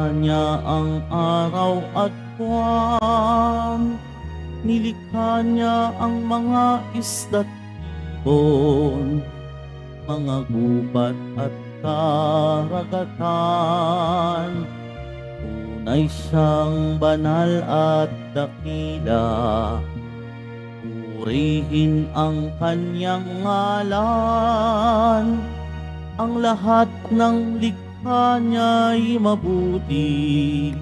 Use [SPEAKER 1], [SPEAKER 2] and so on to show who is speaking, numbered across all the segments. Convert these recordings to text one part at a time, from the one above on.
[SPEAKER 1] Kanya ang araw at buwan, nilikha niya ang mga isda't ibon, mga gubat at karagatan. Tunay siyang banal at dakila, purihin ang kanyang ngalan, ang lahat ng likha kanya'y mabuti.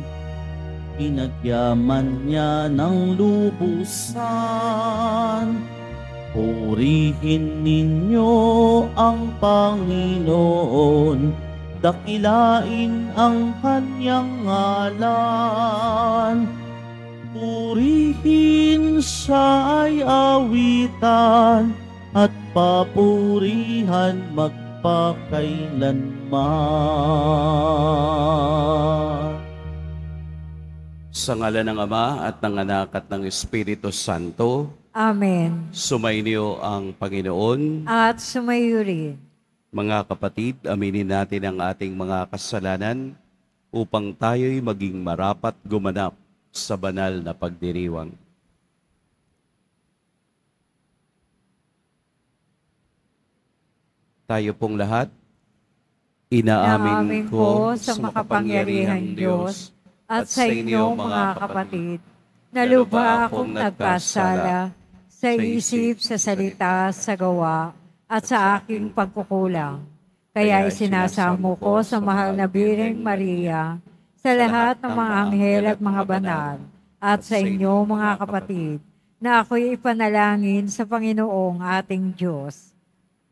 [SPEAKER 1] Pinagyaman niya ng lubusan. Purihin ninyo ang Panginoon, dakilain ang kanyang ngalan. Purihin siya ay awitan at papurihan mag pa kailanman.
[SPEAKER 2] Sa ngala ng Ama at ng Anak at ng Espiritu Santo,
[SPEAKER 3] Amen.
[SPEAKER 2] Sumainyo ang Panginoon.
[SPEAKER 3] At sumayo rin.
[SPEAKER 2] Mga kapatid, aminin natin ang ating mga kasalanan upang tayo'y maging marapat gumanap sa banal na pagdiriwang. Tayo pong lahat, inaamin ko
[SPEAKER 3] sa makapangyarihang Diyos at sa inyo mga kapatid, na luba akong nagkasala sa isip, sa salita, sa gawa, at sa aking pagkukulang. Kaya isinasamo ko sa mahal na Biring Maria, sa lahat ng mga anghel at mga banal, at sa inyo mga kapatid, na ako'y ipanalangin sa Panginoong ating Diyos.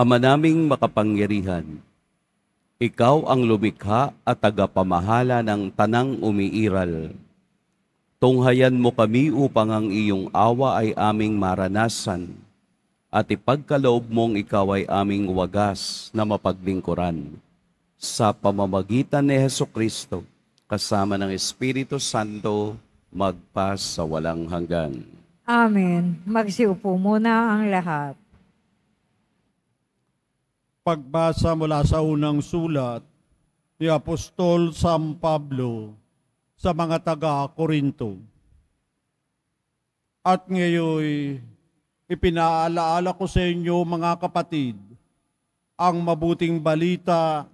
[SPEAKER 2] Ama naming makapangyarihan, ikaw ang lumikha at tagapamahala ng tanang umiiral. Tunghayan mo kami upang ang iyong awa ay aming maranasan at ipagkaloob mong ikaw ay aming wagas na mapaglingkuran. Sa pamamagitan ni Heso Kristo, kasama ng Espiritu Santo, magpas sa walang hanggan.
[SPEAKER 3] Amen. Magsiupo muna ang lahat.
[SPEAKER 4] Pagbasa mula sa unang sulat ni Apostol San Pablo sa mga taga-Korinto. At ngayon, ipinaalaala ko sa inyo mga kapatid ang mabuting balita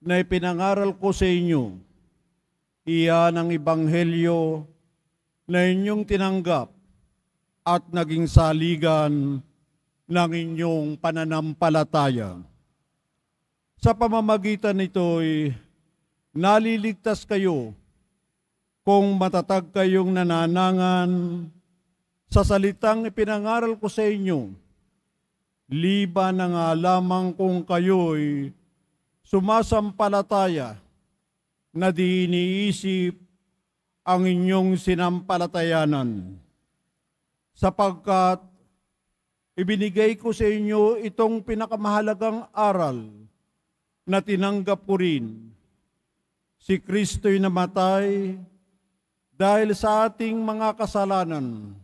[SPEAKER 4] na ipinangaral ko sa inyo. Iyan ang ibanghelyo na inyong tinanggap at naging saligan ng inyong pananampalataya. Sa pamamagitan nito'y naliligtas kayo kung matatag kayong nananangan sa salitang ipinangaral ko sa inyo, liba na nga lamang kung kayo'y sumasampalataya na di iniisip ang inyong sinampalatayanan sapagkat Ibinigay ko sa inyo itong pinakamahalagang aral na tinanggap ko rin. Si Kristo'y namatay dahil sa ating mga kasalanan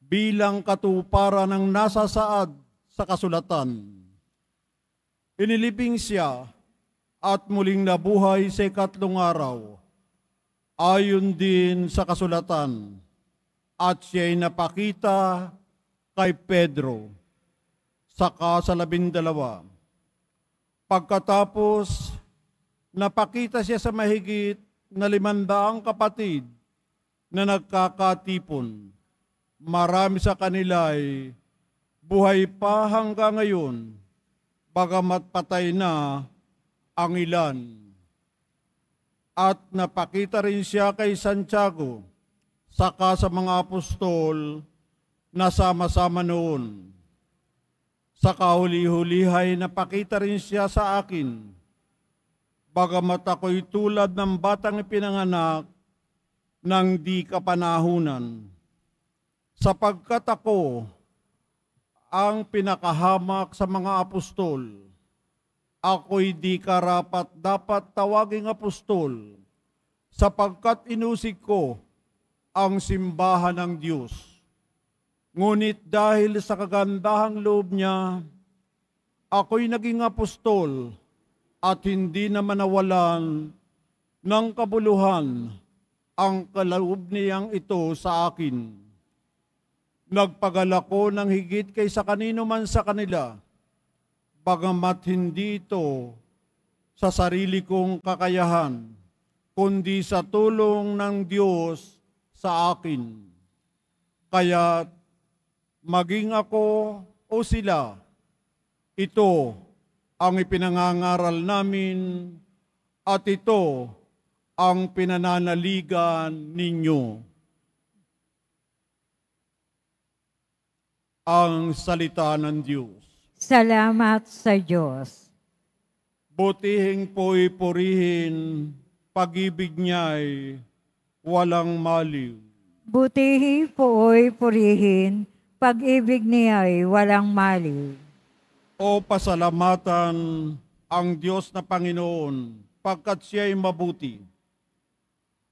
[SPEAKER 4] bilang katuparan ng nasa saad sa kasulatan. Inilibing siya at muling nabuhay sa ikatlong araw ayon din sa kasulatan at siya'y napakita kay Pedro, saka sa labindalawa. Pagkatapos, napakita siya sa mahigit na limandaang kapatid na nagkakatipon. Marami sa kanila ay buhay pa hanggang ngayon, bagamat patay na ang ilan. At napakita rin siya kay Santiago, saka sa mga apostol, na sama-sama noon. Sa kahuli-hulihay, napakita rin siya sa akin. Bagamat ako'y tulad ng batang ipinanganak ng di kapanahunan. Sapagkat ako ang pinakahamak sa mga apostol, ako'y di karapat dapat tawaging apostol sapagkat inusig ko ang simbahan ng Diyos Ngunit dahil sa kagandahang loob niya, ako'y naging apostol at hindi na manawalan ng kabuluhan ang kaloob niyang ito sa akin. Nagpagal ako ng higit kaysa kanino man sa kanila, bagamat hindi ito sa sarili kong kakayahan, kundi sa tulong ng Diyos sa akin. Kaya't maging ako o sila, ito ang ipinangangaral namin at ito ang pinananaligan ninyo. Ang salita ng Diyos.
[SPEAKER 3] Salamat sa
[SPEAKER 4] Diyos. Butihing po'y purihin, pag-ibig niya'y walang maliw.
[SPEAKER 3] Butihing po'y purihin, pag-ibig ay walang mali.
[SPEAKER 4] O pasalamatan ang Diyos na Panginoon, pagkat siya ay mabuti.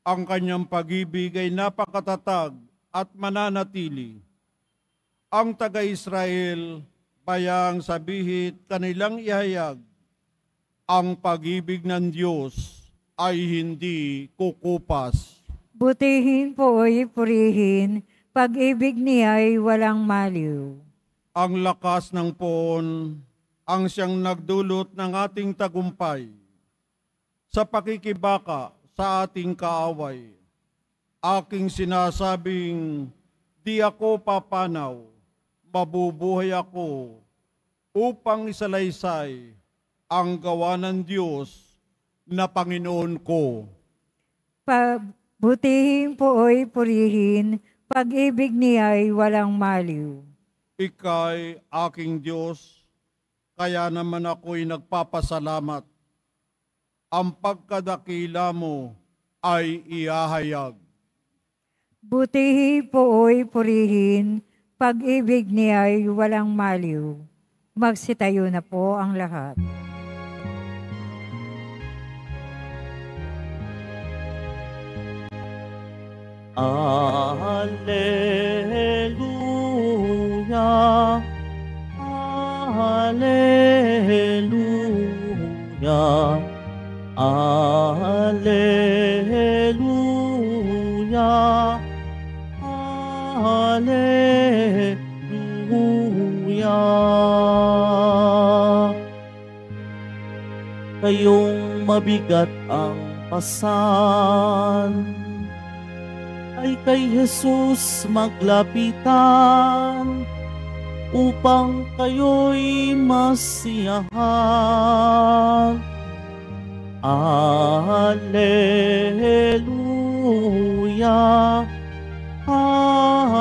[SPEAKER 4] Ang kanyang pag-ibig ay napakatatag at mananatili. Ang taga-Israel, bayang sabihit kanilang ihayag, ang pag-ibig ng Diyos ay hindi kukupas. Butihin
[SPEAKER 3] po ay purihin pag-ibig niya
[SPEAKER 4] ay walang maliw. Ang lakas ng poon ang siyang nagdulot ng ating tagumpay sa pakikibaka sa ating kaaway. Aking sinasabing, di ako papanaw, mabubuhay ako upang isalaysay ang gawa ng Diyos na Panginoon ko.
[SPEAKER 3] Pabutihin po ay purihin pag-ibig niya ay walang
[SPEAKER 4] maliw. Ika'y aking Diyos, kaya naman ako'y nagpapasalamat. Ang pagkadakila mo ay iahayag.
[SPEAKER 3] Butihi pooy purihin, pag-ibig niya ay walang maliw. Magsitayo na po ang lahat.
[SPEAKER 1] Aleluya, aleluya, aleluya, aleluya. Kayong mabigat ang pasan ay kay Jesus maglapitan upang kayo'y masiyahan. Alleluia, Alleluia,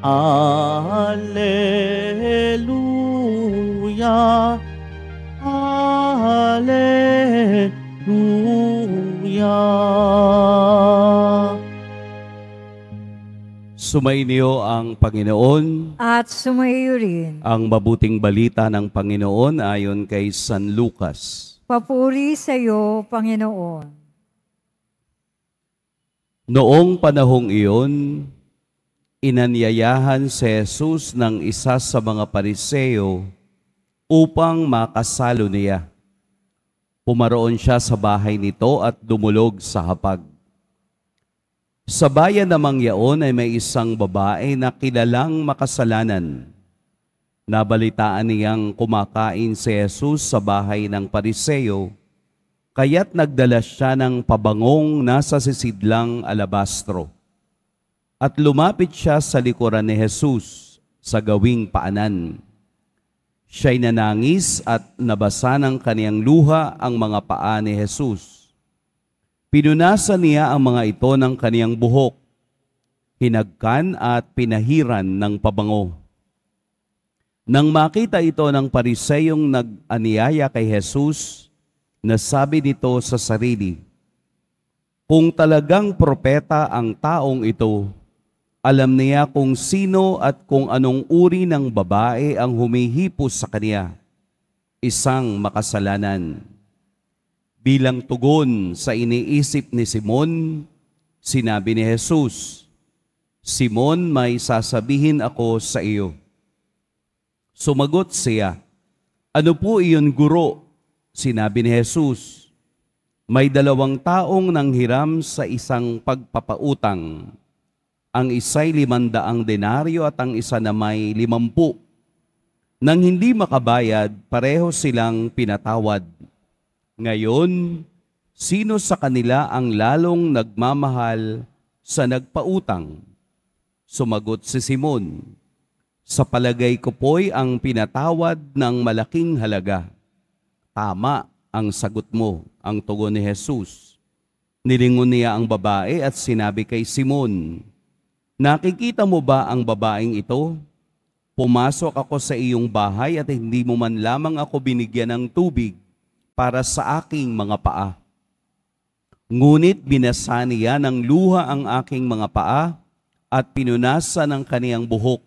[SPEAKER 1] Alleluia, Alleluia. Kanya.
[SPEAKER 2] Sumainyo ang Panginoon
[SPEAKER 1] at
[SPEAKER 3] sumaiyo rin
[SPEAKER 2] ang mabuting balita ng Panginoon ayon kay San Lucas.
[SPEAKER 3] Papuri sa iyo, Panginoon.
[SPEAKER 2] Noong panahong iyon, inanyayahan si Jesus ng isa sa mga pariseo upang makasalo niya. Pumaroon siya sa bahay nito at dumulog sa hapag. Sa bayan namang yaon ay may isang babae na kilalang makasalanan. Nabalitaan niyang kumakain si Jesus sa bahay ng pariseo, kaya't nagdala siya ng pabangong nasa sisidlang alabastro. At lumapit siya sa likuran ni Jesus sa gawing paanan. Siya'y nanangis at nabasa ng kaniyang luha ang mga paa ni Jesus. Pinunasan niya ang mga ito ng kaniyang buhok, hinagkan at pinahiran ng pabango. Nang makita ito ng pariseyong nag-aniyaya kay Jesus, nasabi nito sa sarili, Kung talagang propeta ang taong ito, alam niya kung sino at kung anong uri ng babae ang humihipos sa kanya, isang makasalanan. Bilang tugon sa iniisip ni Simon, sinabi ni Jesus, Simon, may sasabihin ako sa iyo. Sumagot siya, Ano po iyon, guro? Sinabi ni Jesus, May dalawang taong nanghiram sa isang pagpapautang ang isa'y limandaang denaryo at ang isa na may limampu. Nang hindi makabayad, pareho silang pinatawad. Ngayon, sino sa kanila ang lalong nagmamahal sa nagpautang? Sumagot si Simon, Sa palagay ko po'y ang pinatawad ng malaking halaga. Tama ang sagot mo, ang tugon ni Jesus. Nilingon niya ang babae at sinabi kay Simon, Nakikita mo ba ang babaeng ito? Pumasok ako sa iyong bahay at hindi mo man lamang ako binigyan ng tubig para sa aking mga paa. Ngunit binasa niya ng luha ang aking mga paa at pinunasa ng kaniyang buhok.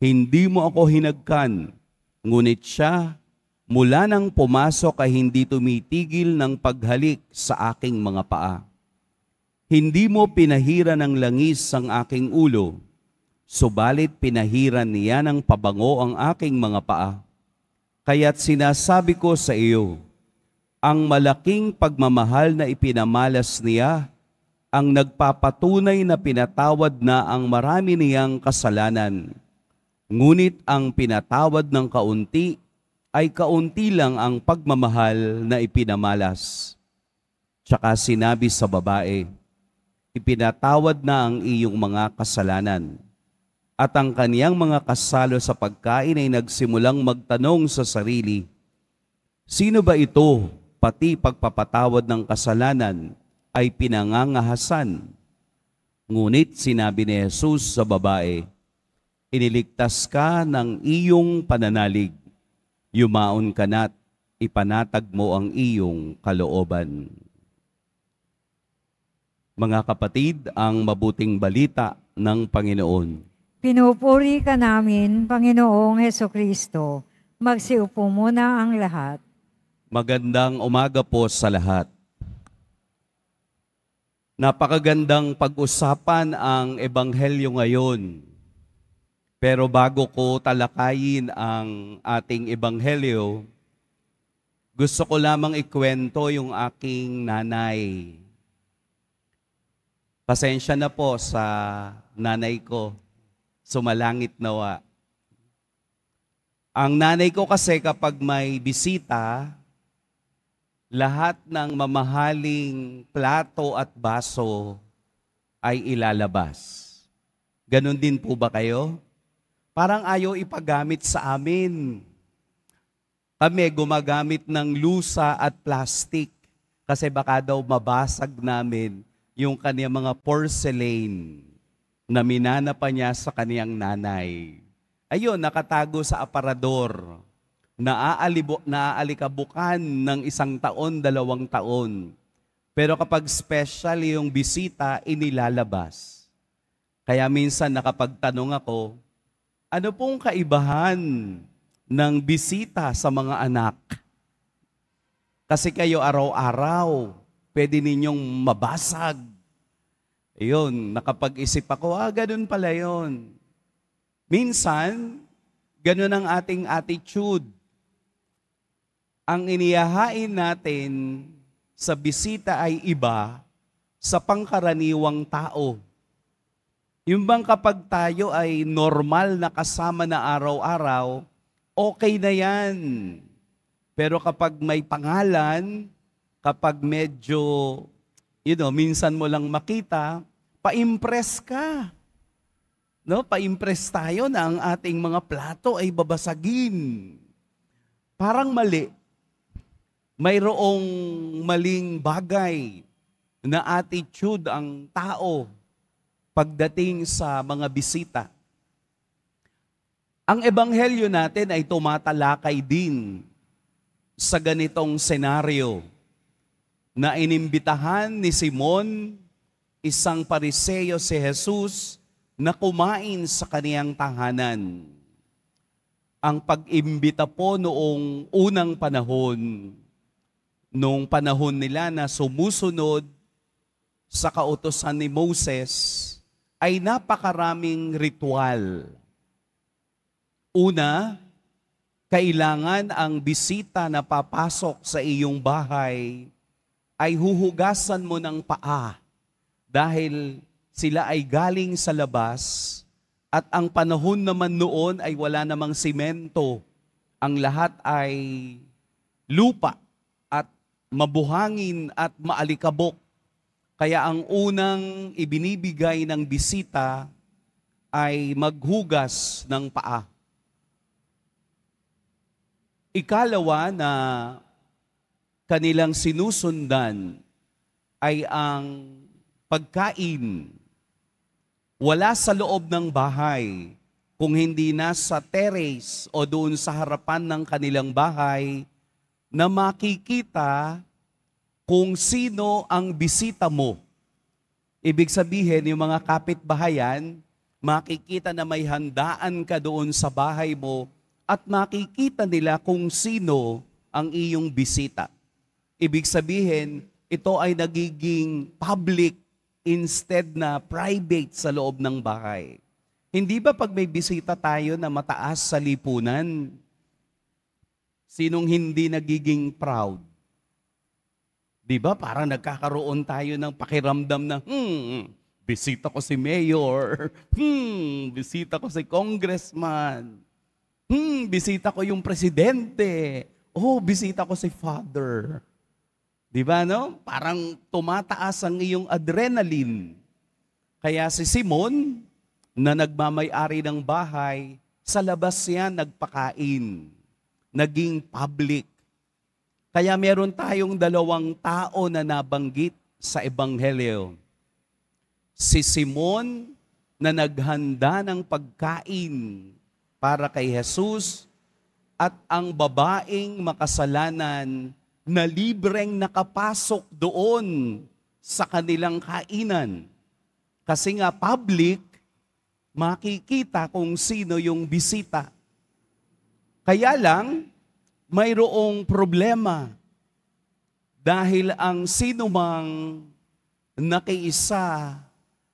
[SPEAKER 2] Hindi mo ako hinagkan, ngunit siya mula nang pumasok ay hindi tumitigil ng paghalik sa aking mga paa. Hindi mo pinahira ng langis ang aking ulo, subalit pinahiran niya ng pabango ang aking mga paa. Kaya't sinasabi ko sa iyo, ang malaking pagmamahal na ipinamalas niya ang nagpapatunay na pinatawad na ang marami niyang kasalanan. Ngunit ang pinatawad ng kaunti ay kaunti lang ang pagmamahal na ipinamalas. Tsaka sinabi sa babae, ipinatawad na ang iyong mga kasalanan. At ang kaniyang mga kasalo sa pagkain ay nagsimulang magtanong sa sarili, Sino ba ito, pati pagpapatawad ng kasalanan, ay pinangangahasan? Ngunit sinabi ni Jesus sa babae, Iniligtas ka ng iyong pananalig, yumaon ka na't ipanatag mo ang iyong kalooban mga kapatid, ang mabuting balita ng Panginoon.
[SPEAKER 3] Pinupuri ka namin, Panginoong Heso Kristo. Magsiupo muna ang lahat.
[SPEAKER 2] Magandang umaga po sa lahat. Napakagandang pag-usapan ang Ebanghelyo ngayon. Pero bago ko talakayin ang ating Ebanghelyo, gusto ko lamang ikwento yung aking nanay Pasensya na po sa nanay ko. Sumalangit nawa. Ang nanay ko kasi kapag may bisita, lahat ng mamahaling plato at baso ay ilalabas. Ganon din po ba kayo? Parang ayaw ipagamit sa amin. Kami gumagamit ng lusa at plastic kasi baka daw mabasag namin yung kaniyang mga porcelain na minana pa niya sa kaniyang nanay. Ayun, nakatago sa aparador na aalikabukan ng isang taon, dalawang taon. Pero kapag special yung bisita, inilalabas. Kaya minsan nakapagtanong ako, ano pong kaibahan ng bisita sa mga anak? Kasi kayo araw-araw, pwede ninyong mabasag. Ayun, nakapag-isip ako, ah, ganun pala yun. Minsan, ganun ang ating attitude. Ang iniyahain natin sa bisita ay iba sa pangkaraniwang tao. Yung bang kapag tayo ay normal na kasama na araw-araw, okay na yan. Pero kapag may pangalan, kapag medyo, you know, minsan mo lang makita, pa-impress ka. No, pa-impress tayo na ang ating mga plato ay babasagin. Parang mali. Mayroong maling bagay na attitude ang tao pagdating sa mga bisita. Ang ebanghelyo natin ay tumatalakay din sa ganitong senaryo na inimbitahan ni Simon, isang pariseyo si Jesus, na kumain sa kaniyang tahanan. Ang pag-imbita po noong unang panahon, noong panahon nila na sumusunod sa kautosan ni Moses, ay napakaraming ritual. Una, kailangan ang bisita na papasok sa iyong bahay ay huhugasan mo ng paa dahil sila ay galing sa labas at ang panahon naman noon ay wala namang simento. Ang lahat ay lupa at mabuhangin at maalikabok. Kaya ang unang ibinibigay ng bisita ay maghugas ng paa. Ikalawa na kanilang sinusundan ay ang pagkain wala sa loob ng bahay kung hindi na sa terrace o doon sa harapan ng kanilang bahay na makikita kung sino ang bisita mo. Ibig sabihin, yung mga kapitbahayan, makikita na may handaan ka doon sa bahay mo at makikita nila kung sino ang iyong bisita. Ibig sabihin, ito ay nagiging public instead na private sa loob ng bahay. Hindi ba pag may bisita tayo na mataas sa lipunan, sinong hindi nagiging proud? Di ba? Para nagkakaroon tayo ng pakiramdam na, hmm, bisita ko si mayor, hmm, bisita ko si congressman, hmm, bisita ko yung presidente, oh, bisita ko si father. Di ba no? Parang tumataas ang iyong adrenaline. Kaya si Simon, na nagmamayari ng bahay, sa labas siya nagpakain. Naging public. Kaya meron tayong dalawang tao na nabanggit sa Ebanghelyo. Si Simon na naghanda ng pagkain para kay Jesus at ang babaeng makasalanan na libreng nakapasok doon sa kanilang kainan. Kasi nga public, makikita kung sino yung bisita. Kaya lang, mayroong problema dahil ang sinumang nakiisa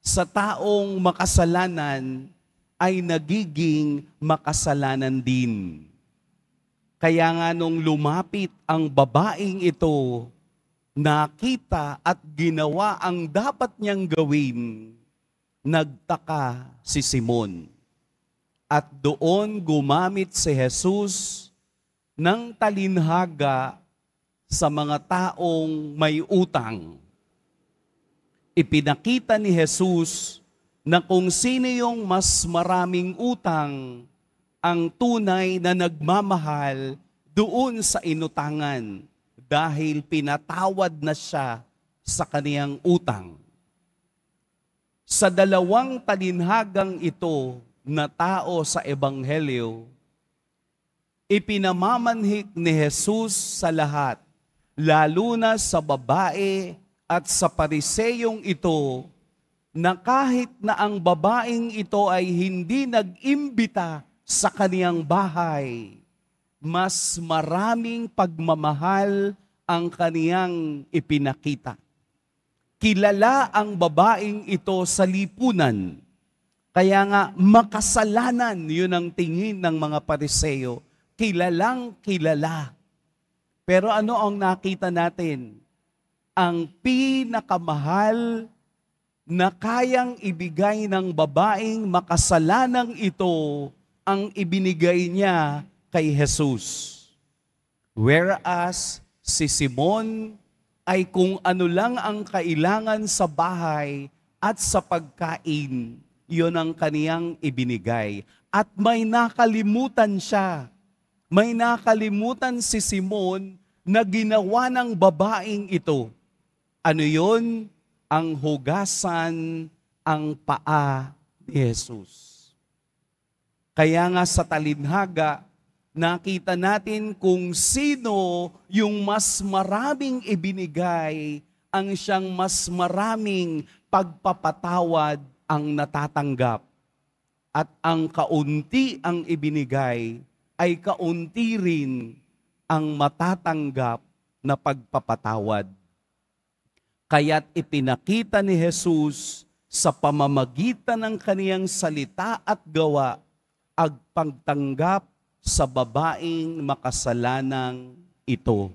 [SPEAKER 2] sa taong makasalanan ay nagiging makasalanan din. Kaya nga nung lumapit ang babaeng ito, nakita at ginawa ang dapat niyang gawin, nagtaka si Simon. At doon gumamit si Jesus ng talinhaga sa mga taong may utang. Ipinakita ni Jesus na kung sino yung mas maraming utang, ang tunay na nagmamahal doon sa inutangan dahil pinatawad na siya sa kaniyang utang. Sa dalawang talinhagang ito na tao sa Ebanghelyo, ipinamamanhik ni Jesus sa lahat, lalo na sa babae at sa pariseyong ito, na kahit na ang babaeng ito ay hindi nag-imbita sa kaniyang bahay, mas maraming pagmamahal ang kaniyang ipinakita. Kilala ang babaeng ito sa lipunan. Kaya nga makasalanan yun ang tingin ng mga pariseyo. Kilalang kilala. Pero ano ang nakita natin? Ang pinakamahal na kayang ibigay ng babaeng makasalanang ito ang ibinigay niya kay Jesus. Whereas si Simon ay kung ano lang ang kailangan sa bahay at sa pagkain, yon ang kaniyang ibinigay. At may nakalimutan siya. May nakalimutan si Simon na ginawa ng babaeng ito. Ano yon? Ang hugasan ang paa ni Jesus. Kaya nga sa talinhaga, nakita natin kung sino yung mas maraming ibinigay ang siyang mas maraming pagpapatawad ang natatanggap. At ang kaunti ang ibinigay ay kaunti rin ang matatanggap na pagpapatawad. Kaya't ipinakita ni Jesus sa pamamagitan ng kaniyang salita at gawa pagtanggap sa babaeng makasalanang ito.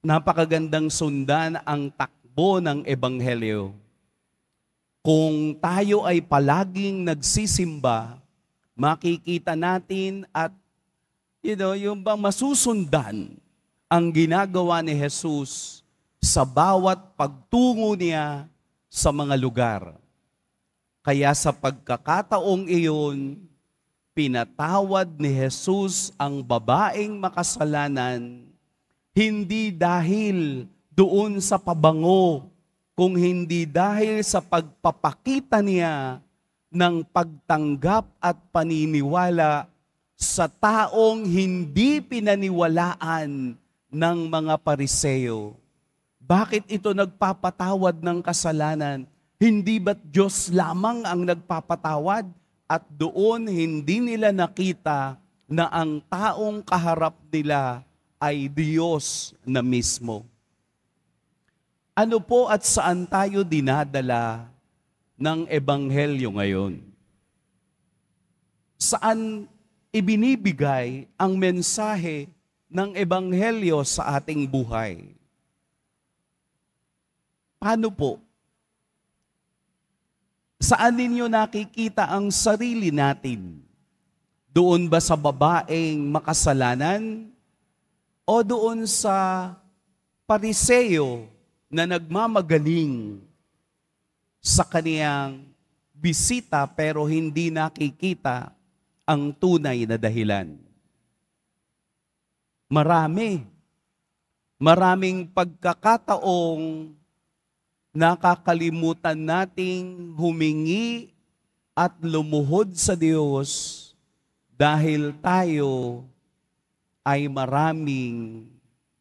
[SPEAKER 2] Napakagandang sundan ang takbo ng Ebanghelyo. Kung tayo ay palaging nagsisimba, makikita natin at you know, yung bang masusundan ang ginagawa ni Jesus sa bawat pagtungo niya sa mga lugar. Kaya sa pagkakataong iyon, Pinatawad ni Jesus ang babaeng makasalanan hindi dahil doon sa pabango, kung hindi dahil sa pagpapakita niya ng pagtanggap at paniniwala sa taong hindi pinaniwalaan ng mga pariseo. Bakit ito nagpapatawad ng kasalanan? Hindi ba't Diyos lamang ang nagpapatawad? at doon hindi nila nakita na ang taong kaharap nila ay Diyos na mismo. Ano po at saan tayo dinadala ng Ebanghelyo ngayon? Saan ibinibigay ang mensahe ng Ebanghelyo sa ating buhay? Paano po Saan ninyo nakikita ang sarili natin? Doon ba sa babaeng makasalanan? O doon sa pariseyo na nagmamagaling sa kaniyang bisita pero hindi nakikita ang tunay na dahilan. Marami. Maraming pagkakataong nakakalimutan nating humingi at lumuhod sa Diyos dahil tayo ay maraming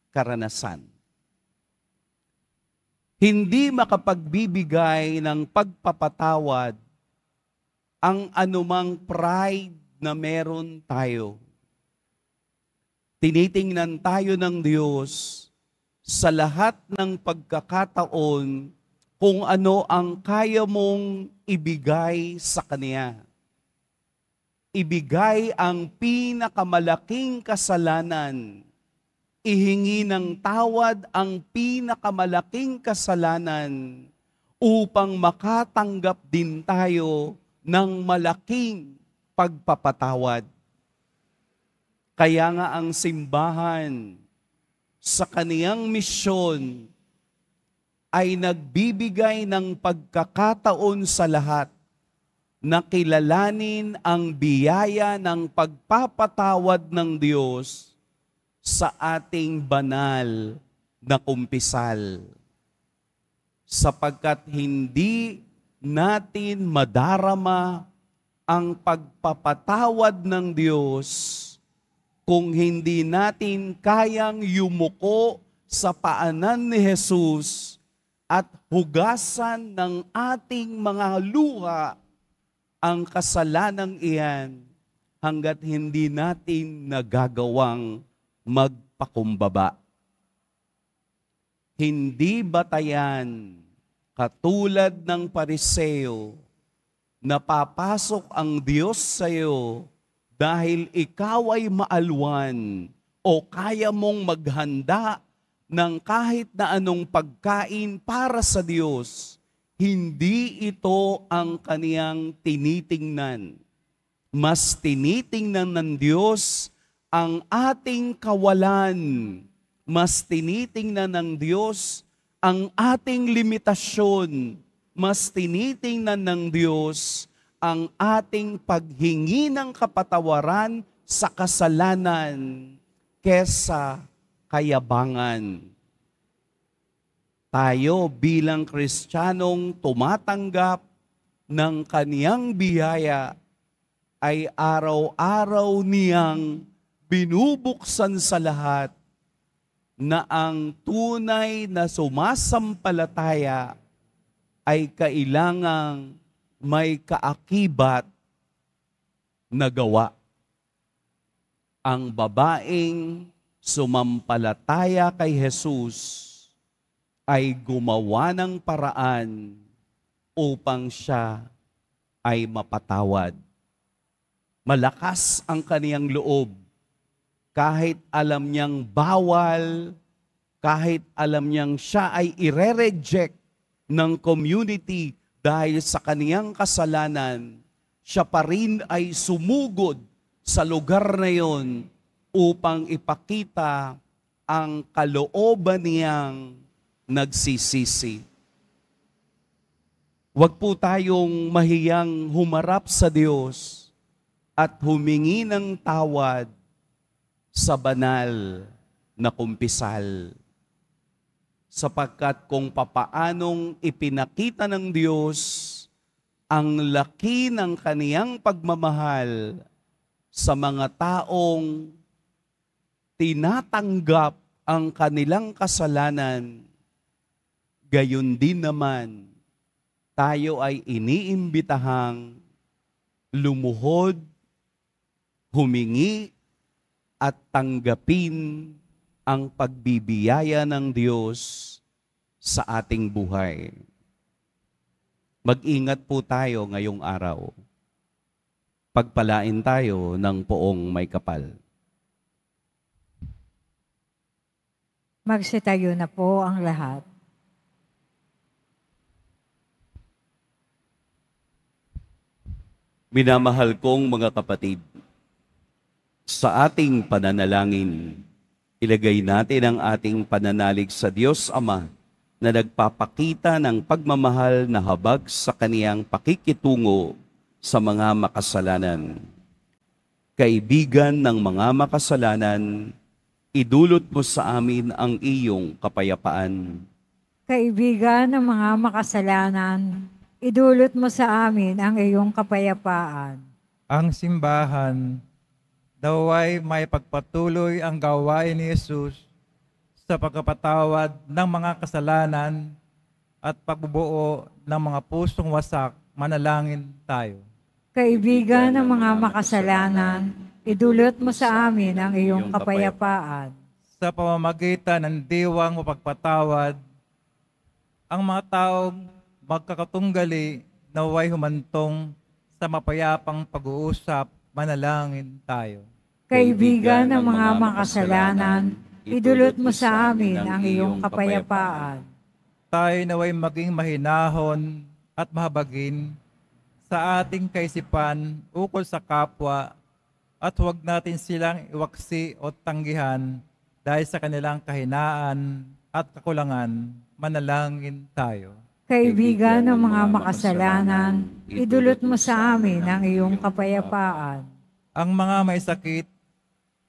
[SPEAKER 2] karanasan. Hindi makapagbibigay ng pagpapatawad ang anumang pride na meron tayo. Tinitingnan tayo ng Diyos sa lahat ng pagkakataon kung ano ang kaya mong ibigay sa Kanya. Ibigay ang pinakamalaking kasalanan. Ihingi ng tawad ang pinakamalaking kasalanan upang makatanggap din tayo ng malaking pagpapatawad. Kaya nga ang simbahan sa kaniyang misyon ay nagbibigay ng pagkakataon sa lahat na kilalanin ang biyaya ng pagpapatawad ng Diyos sa ating banal na kumpisal. Sapagkat hindi natin madarama ang pagpapatawad ng Diyos kung hindi natin kayang yumuko sa paanan ni Jesus at hugasan ng ating mga luha ang kasalanang iyan hanggat hindi natin nagagawang magpakumbaba. Hindi batayan katulad ng pariseo na papasok ang Diyos sa iyo dahil ikaw ay maalwan o kaya mong maghanda ng kahit na anong pagkain para sa Diyos, hindi ito ang kaniyang tinitingnan. Mas tinitingnan ng Diyos ang ating kawalan. Mas tinitingnan ng Diyos ang ating limitasyon. Mas tinitingnan ng Diyos ang ating paghingi ng kapatawaran sa kasalanan kesa kayabangan. Tayo bilang Kristiyanong tumatanggap ng kaniyang biyaya ay araw-araw niyang binubuksan sa lahat na ang tunay na sumasampalataya ay kailangang may kaakibat na gawa. Ang babaeng sumampalataya kay Jesus ay gumawa ng paraan upang siya ay mapatawad. Malakas ang kaniyang loob kahit alam niyang bawal, kahit alam niyang siya ay ire-reject ng community dahil sa kaniyang kasalanan, siya pa rin ay sumugod sa lugar na yon upang ipakita ang kalooban niyang nagsisisi. Huwag po tayong mahiyang humarap sa Diyos at humingi ng tawad sa banal na kumpisal. Sapagkat kung papaanong ipinakita ng Diyos ang laki ng kaniyang pagmamahal sa mga taong tinatanggap ang kanilang kasalanan, gayon din naman tayo ay iniimbitahang lumuhod, humingi, at tanggapin ang pagbibiyaya ng Diyos sa ating buhay. Mag-ingat po tayo ngayong araw. Pagpalain tayo ng poong may kapal.
[SPEAKER 3] Magsitayo na po ang lahat.
[SPEAKER 2] Minamahal kong mga kapatid, sa ating pananalangin, ilagay natin ang ating pananalig sa Diyos Ama na nagpapakita ng pagmamahal na habag sa kaniyang pakikitungo sa mga makasalanan. Kaibigan ng mga makasalanan, idulot mo sa amin ang
[SPEAKER 5] iyong kapayapaan.
[SPEAKER 3] Kaibigan ng mga makasalanan, idulot mo sa amin ang iyong kapayapaan.
[SPEAKER 5] Ang simbahan, daway may pagpatuloy ang gawain ni Jesus sa pagkapatawad ng mga kasalanan at pagbubuo ng mga pusong wasak, manalangin tayo.
[SPEAKER 3] Kaibigan ng mga makasalanan, Idulot mo sa amin ang iyong kapayapaan.
[SPEAKER 5] Sa pamamagitan ng diwang mapagpatawad, ang mga tao magkakatunggali na way humantong sa mapayapang pag-uusap, manalangin tayo. Kaibigan ng mga makasalanan,
[SPEAKER 3] idulot mo sa
[SPEAKER 5] amin ang iyong kapayapaan. Tayo naway maging mahinahon at mahabagin sa ating kaisipan ukol sa kapwa at huwag natin silang iwaksi o tanggihan dahil sa kanilang kahinaan at kakulangan, manalangin tayo. Kaibigan ng mga
[SPEAKER 3] makasalanan, idulot mo sa amin ang iyong kapayapaan.
[SPEAKER 5] Ang mga may sakit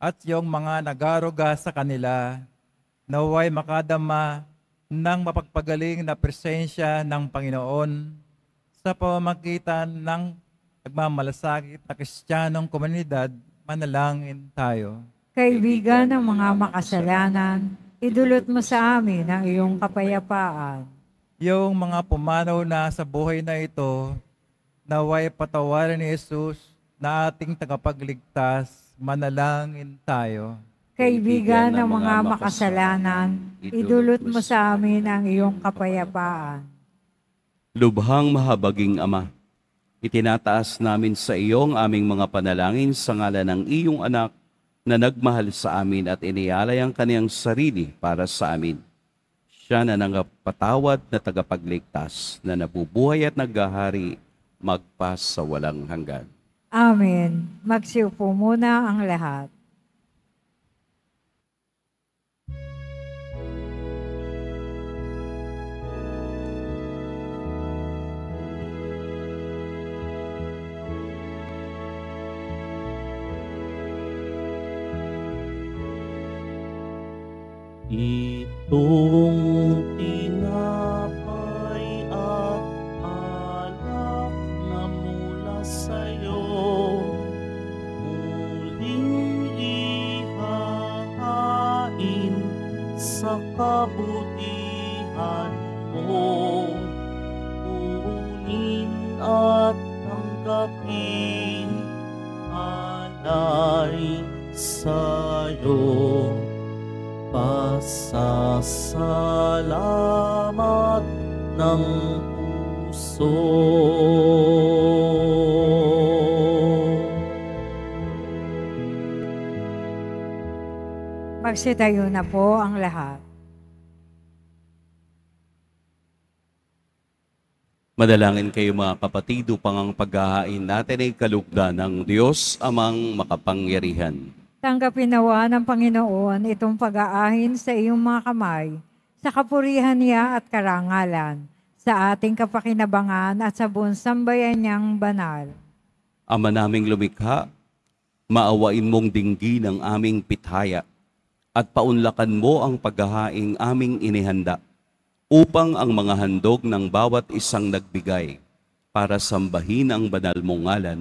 [SPEAKER 5] at yung mga nagaruga sa kanila, naway makadama ng mapagpagaling na presensya ng Panginoon sa pamamagitan ng nagmamalasakit na Kristiyanong komunidad, manalangin tayo.
[SPEAKER 3] Kaibigan ng mga makasalanan, idulot mo sa amin ang iyong kapayapaan.
[SPEAKER 5] Yung mga pumanaw na sa buhay na ito, naway patawarin ni Jesus na ating tagapagligtas, manalangin tayo.
[SPEAKER 3] Kaibigan ng mga makasalanan, idulot mo sa amin ang iyong kapayapaan.
[SPEAKER 5] Lubhang
[SPEAKER 2] mahabaging Ama, Itinataas namin sa iyo ang aming mga panalangin sa ngala ng iyong anak na nagmahal sa amin at inialay ang kaniyang sarili para sa amin. Siya na nangapatawad na tagapagligtas na nabubuhay at naghahari magpas sa walang hanggan.
[SPEAKER 3] Amen. Magsiupo muna ang lahat.
[SPEAKER 1] itong
[SPEAKER 3] Magsitayo na po ang lahat.
[SPEAKER 2] Madalangin kayo mga kapatid upang ang paghahain natin ay kalugda ng Diyos amang makapangyarihan.
[SPEAKER 3] Tanggapin nawa ng Panginoon itong pag-aahin sa iyong mga kamay, sa kapurihan niya at karangalan, sa ating kapakinabangan at sa buong sambayan niyang banal.
[SPEAKER 2] Ama naming lumikha, maawain mong dinggin ang aming pitaya at paunlakan mo ang paghahaing aming inihanda upang ang mga handog ng bawat isang nagbigay para sambahin ang banal mong ngalan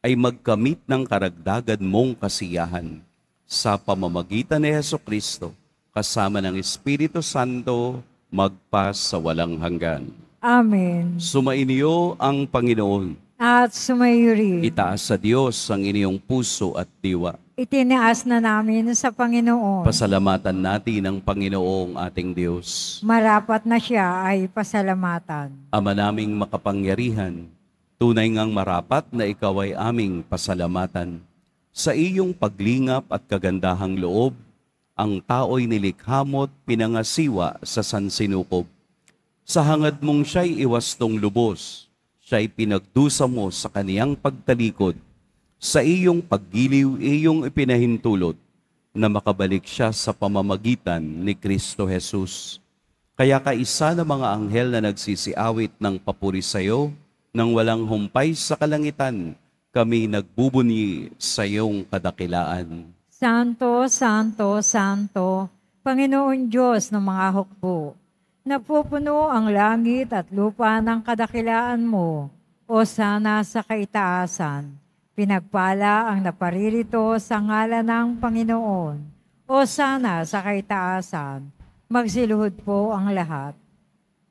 [SPEAKER 2] ay magkamit ng karagdagan mong kasiyahan sa pamamagitan ni Heso Kristo kasama ng Espiritu Santo magpas sa walang hanggan.
[SPEAKER 3] Amen.
[SPEAKER 2] Sumainyo ang Panginoon.
[SPEAKER 3] At sumayo rin.
[SPEAKER 2] Itaas sa Diyos ang inyong puso at diwa
[SPEAKER 3] itinaas na namin sa Panginoon.
[SPEAKER 2] Pasalamatan natin ang Panginoong ating Diyos.
[SPEAKER 3] Marapat na siya ay pasalamatan.
[SPEAKER 2] Ama naming makapangyarihan, tunay ngang marapat na ikaw ay aming pasalamatan. Sa iyong paglingap at kagandahang loob, ang tao'y nilikhamot pinangasiwa sa sansinukob. Sa hangad mong siya'y iwastong lubos, siya'y pinagdusa mo sa kaniyang pagtalikod, sa iyong paggiliw, iyong ipinahintulot na makabalik siya sa pamamagitan ni Kristo Jesus. Kaya kaisa ng mga anghel na nagsisiawit ng papuri sa iyo, nang walang humpay sa kalangitan, kami nagbubunyi sa iyong kadakilaan.
[SPEAKER 3] Santo, Santo, Santo, Panginoon Diyos ng mga hukbo, napupuno ang langit at lupa ng kadakilaan mo, o sana sa kaitaasan Pinagpala ang naparirito sa ngalan ng Panginoon. O sana sa kaitaasan, magsiluhod po ang lahat.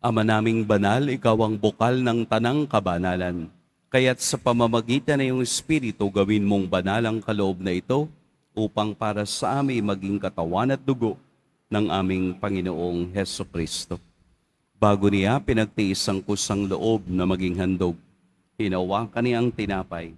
[SPEAKER 2] Ama naming banal, ikaw ang bukal ng tanang kabanalan. Kaya't sa pamamagitan ng iyong Espiritu, gawin mong banal ang kaloob na ito upang para sa amin maging katawan at dugo ng aming Panginoong Heso Kristo. Bago niya pinagtiis ang kusang loob na maging handog, hinawakan niya ang tinapay,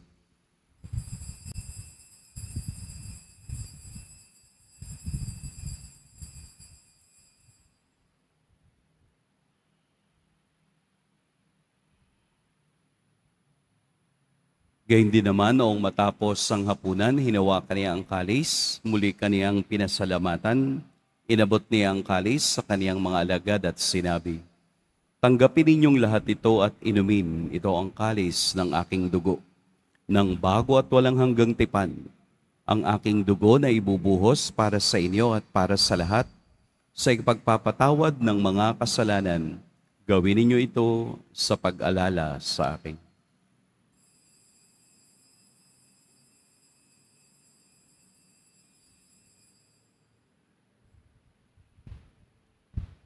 [SPEAKER 2] Gayun din naman noong matapos ang hapunan, hinawakan niya ang kalis, muli kaniyang pinasalamatan, inabot niya ang kalis sa kaniyang mga alagad at sinabi, Tanggapin ninyong lahat ito at inumin, ito ang kalis ng aking dugo, ng bago at walang hanggang tipan, ang aking dugo na ibubuhos para sa inyo at para sa lahat, sa ipagpapatawad ng mga kasalanan, gawin ninyo ito sa pag-alala sa akin.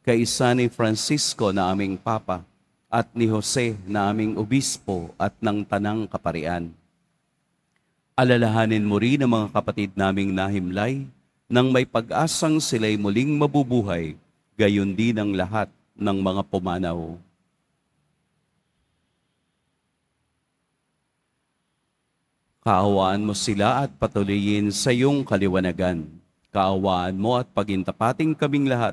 [SPEAKER 2] kay isa ni Francisco na aming Papa at ni Jose na aming Obispo at ng Tanang Kaparian. Alalahanin mo rin ang mga kapatid naming nahimlay nang may pag-asang sila'y muling mabubuhay, gayon din ang lahat ng mga pumanaw. Kaawaan mo sila at patuloyin sa iyong kaliwanagan. Kaawaan mo at pagintapating kaming lahat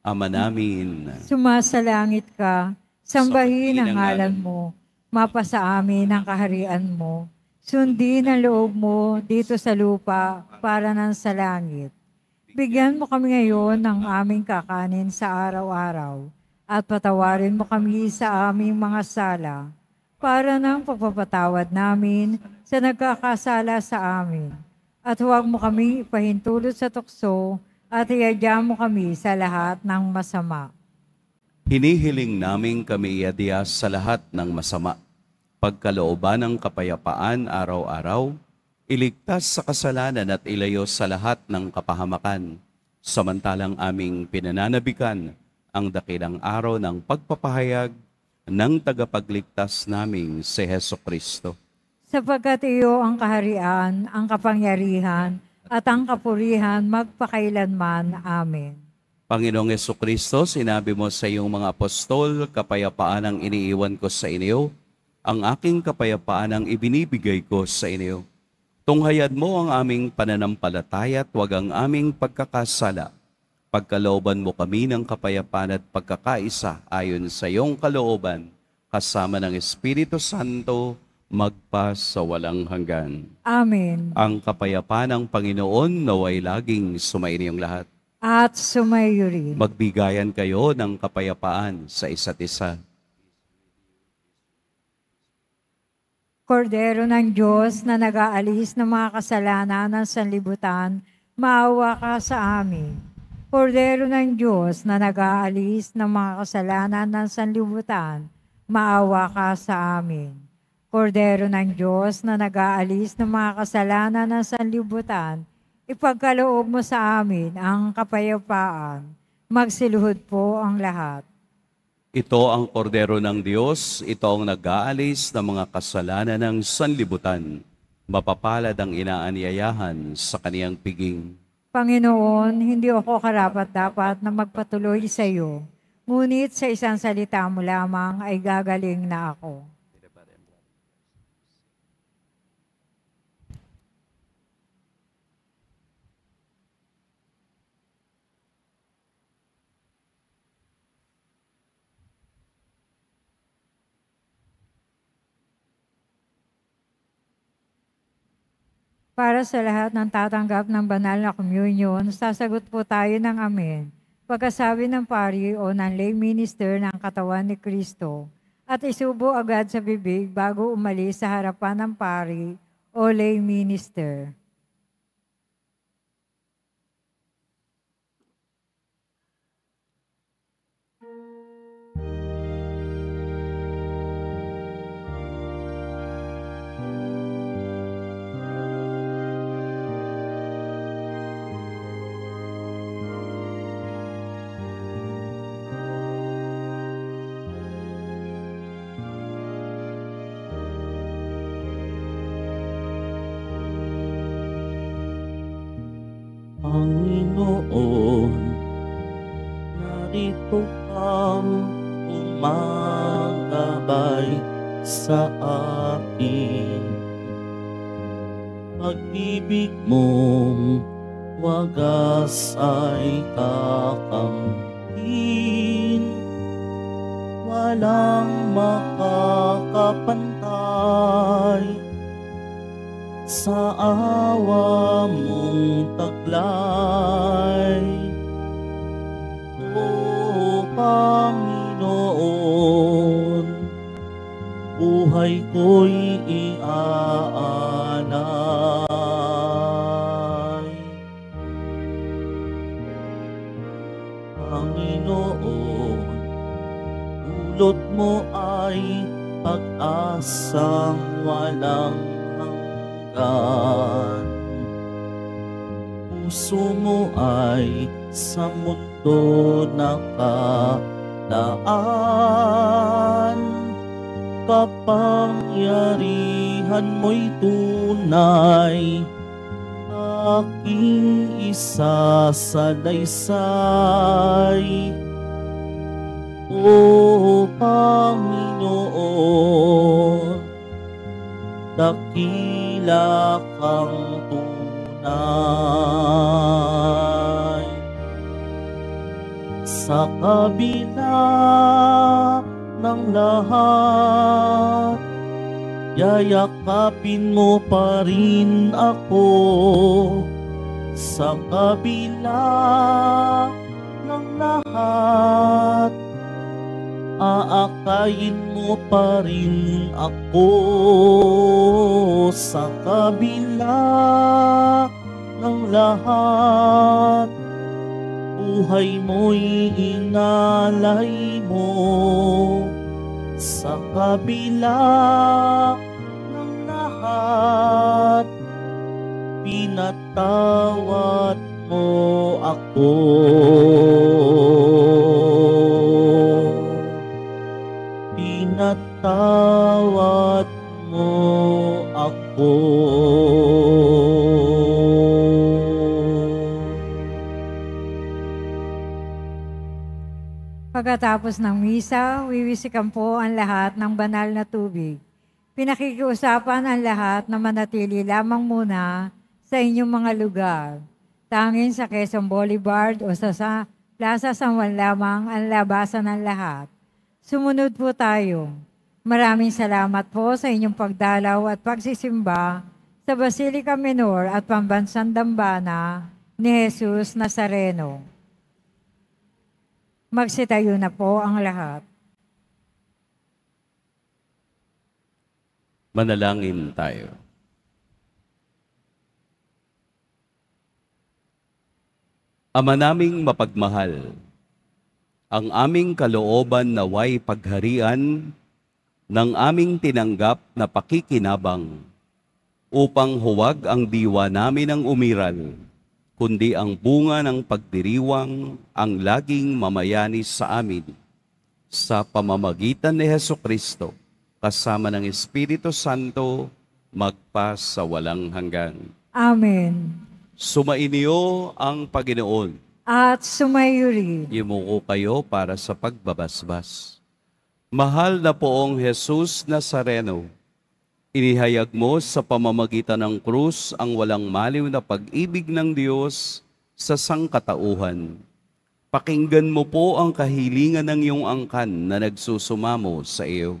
[SPEAKER 2] Ama mm. namin,
[SPEAKER 3] sumasalangit ka, sambahin ang ngalan mo, mapasa amin ang kaharian mo, sundin ang loob mo dito sa lupa para ng sa langit. Bigyan mo kami ngayon ng aming kakanin sa araw-araw at patawarin mo kami sa aming mga sala para ng pagpapatawad namin sa nagkakasala sa amin. At huwag mo kami ipahintulot sa tukso at iadya mo kami sa lahat ng masama.
[SPEAKER 2] Hinihiling namin kami iadya sa lahat ng masama. Pagkalooban ng kapayapaan araw-araw, iligtas sa kasalanan at ilayo sa lahat ng kapahamakan, samantalang aming pinananabikan ang dakilang araw ng pagpapahayag ng tagapagligtas naming si Heso Kristo.
[SPEAKER 3] Sapagkat iyo ang kaharian, ang kapangyarihan, at ang kapurihan magpakailanman. Amen.
[SPEAKER 2] Panginoong Yeso Kristo, sinabi mo sa iyong mga apostol, kapayapaan ang iniiwan ko sa inyo, ang aking kapayapaan ang ibinibigay ko sa inyo. Tunghayad mo ang aming pananampalataya at huwag ang aming pagkakasala. Pagkalooban mo kami ng kapayapaan at pagkakaisa ayon sa iyong kalooban, kasama ng Espiritu Santo, magpas sa walang hanggan.
[SPEAKER 3] Amen.
[SPEAKER 2] Ang kapayapaan ng Panginoon naway laging sumainiyong lahat.
[SPEAKER 3] At sumayo rin.
[SPEAKER 2] Magbigayan kayo ng kapayapaan sa isa't isa.
[SPEAKER 3] Kordero ng Diyos na nag-aalis ng mga kasalanan ng sanlibutan, maawa ka sa amin. Kordero ng Diyos na nag-aalis ng mga kasalanan ng sanlibutan, maawa ka sa amin. Kordero ng Diyos na nag-aalis ng mga kasalanan ng sanlibutan, ipagkaloob mo sa amin ang kapayapaan. Magsiluhod po ang lahat.
[SPEAKER 2] Ito ang kordero ng Diyos, ito ang nag-aalis ng mga kasalanan ng sanlibutan. Mapapalad ang inaaniyayahan sa kaniyang piging.
[SPEAKER 3] Panginoon, hindi ako karapat-dapat na magpatuloy sa iyo, ngunit sa isang salita mo lamang ay gagaling
[SPEAKER 2] na ako.
[SPEAKER 3] para sa lahat ng tatanggap ng banal na communion, sasagot po tayo ng amen. Pagkasabi ng pari o ng lay minister ng katawan ni Kristo, at isubo agad sa bibig bago umalis sa harapan ng pari o lay minister.
[SPEAKER 1] Panginoon, narito kang umagabay sa akin. Pag-ibig mong wagas ay kakamtin, walang makakapantay sa awa mong taglay. ko'y iaanay. Panginoon, ulot mo ay pag asa walang hanggan. Puso mo ay sa mundo nakalaan. kabutihan mo'y tunay aking isasalaysay O Panginoon dakila kang tunay sa kabila ng lahat Yayakapin mo pa rin ako Sa kabila ng lahat Aakayin mo pa rin ako Sa kabila ng lahat Buhay mo'y inalay mo Sa kabila ng at pinatawad mo ako. Pinatawad mo ako.
[SPEAKER 3] Pagkatapos ng misa, wiwisikan po ang lahat ng banal na tubig. Pinakikiusapan ang lahat na manatili lamang muna sa inyong mga lugar. Tanging sa Quezon Boulevard o sa, sa Plaza San Juan lamang ang labasan ng lahat. Sumunod po tayo. Maraming salamat po sa inyong pagdalaw at pagsisimba sa Basilica Menor at Pambansang Dambana ni Jesus Nazareno. Magsitayo na po ang lahat.
[SPEAKER 2] Manalangin tayo. Ama naming mapagmahal, ang aming kalooban naway pagharian ng aming tinanggap na pakikinabang upang huwag ang diwa namin ang umiral, kundi ang bunga ng pagdiriwang ang laging mamayani sa amin sa pamamagitan ni Heso Kristo kasama ng Espiritu Santo, magpa sa walang hanggan.
[SPEAKER 3] Amen.
[SPEAKER 2] Sumainyo ang Panginoon.
[SPEAKER 3] At sumayo
[SPEAKER 2] rin. Imuko kayo para sa pagbabasbas. Mahal na poong Jesus Nazareno, inihayag mo sa pamamagitan ng krus ang walang maliw na pag-ibig ng Diyos sa sangkatauhan. Pakinggan mo po ang kahilingan ng iyong angkan na nagsusumamo sa iyo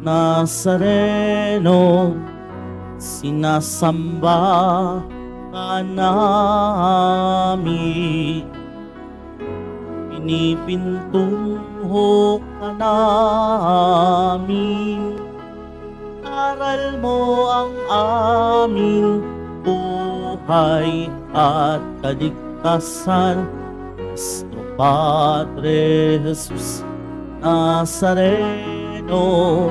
[SPEAKER 1] Nazareno, sinasamba ka namin. Pinipintunho ka namin. Aral mo ang aming buhay at kaligtasan. Kristo Padre Jesus Nazareno,